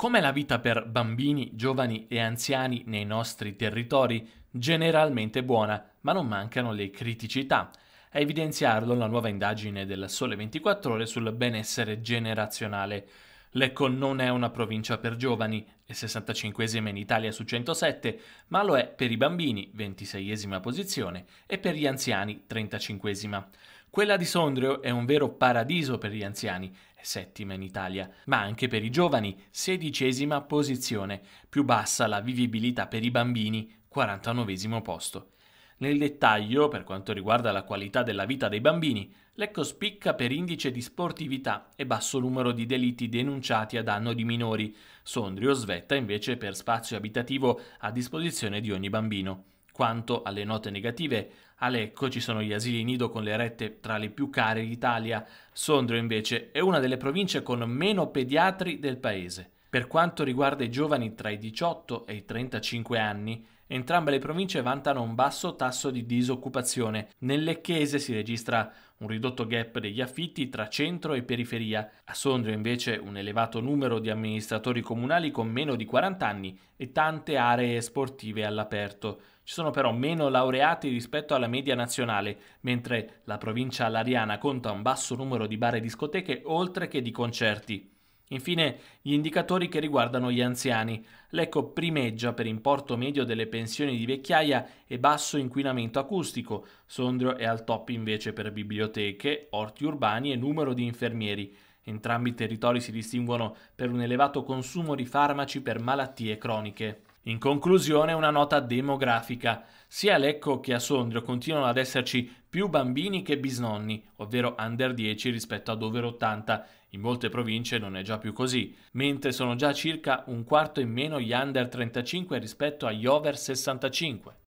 Com'è la vita per bambini, giovani e anziani nei nostri territori? Generalmente buona, ma non mancano le criticità. A evidenziarlo la nuova indagine del Sole 24 ore sul benessere generazionale. Lecco non è una provincia per giovani, è 65esima in Italia su 107, ma lo è per i bambini, 26esima posizione, e per gli anziani, 35esima. Quella di Sondrio è un vero paradiso per gli anziani, è settima in Italia, ma anche per i giovani, sedicesima posizione, più bassa la vivibilità per i bambini, 49 posto. Nel dettaglio, per quanto riguarda la qualità della vita dei bambini, Lecco spicca per indice di sportività e basso numero di delitti denunciati a danno di minori. Sondrio svetta invece per spazio abitativo a disposizione di ogni bambino. Quanto alle note negative, a Lecco ci sono gli asili nido con le rette tra le più care d'Italia. Sondrio invece è una delle province con meno pediatri del paese. Per quanto riguarda i giovani tra i 18 e i 35 anni, entrambe le province vantano un basso tasso di disoccupazione. Nel Lecchese si registra un ridotto gap degli affitti tra centro e periferia. A Sondrio invece un elevato numero di amministratori comunali con meno di 40 anni e tante aree sportive all'aperto. Ci sono però meno laureati rispetto alla media nazionale, mentre la provincia alariana conta un basso numero di bar e discoteche oltre che di concerti. Infine gli indicatori che riguardano gli anziani. L'ECO primeggia per importo medio delle pensioni di vecchiaia e basso inquinamento acustico, Sondrio è al top invece per biblioteche, orti urbani e numero di infermieri. Entrambi i territori si distinguono per un elevato consumo di farmaci per malattie croniche. In conclusione una nota demografica. Sia a Lecco che a Sondrio continuano ad esserci più bambini che bisnonni, ovvero under 10 rispetto ad over 80. In molte province non è già più così, mentre sono già circa un quarto in meno gli under 35 rispetto agli over 65.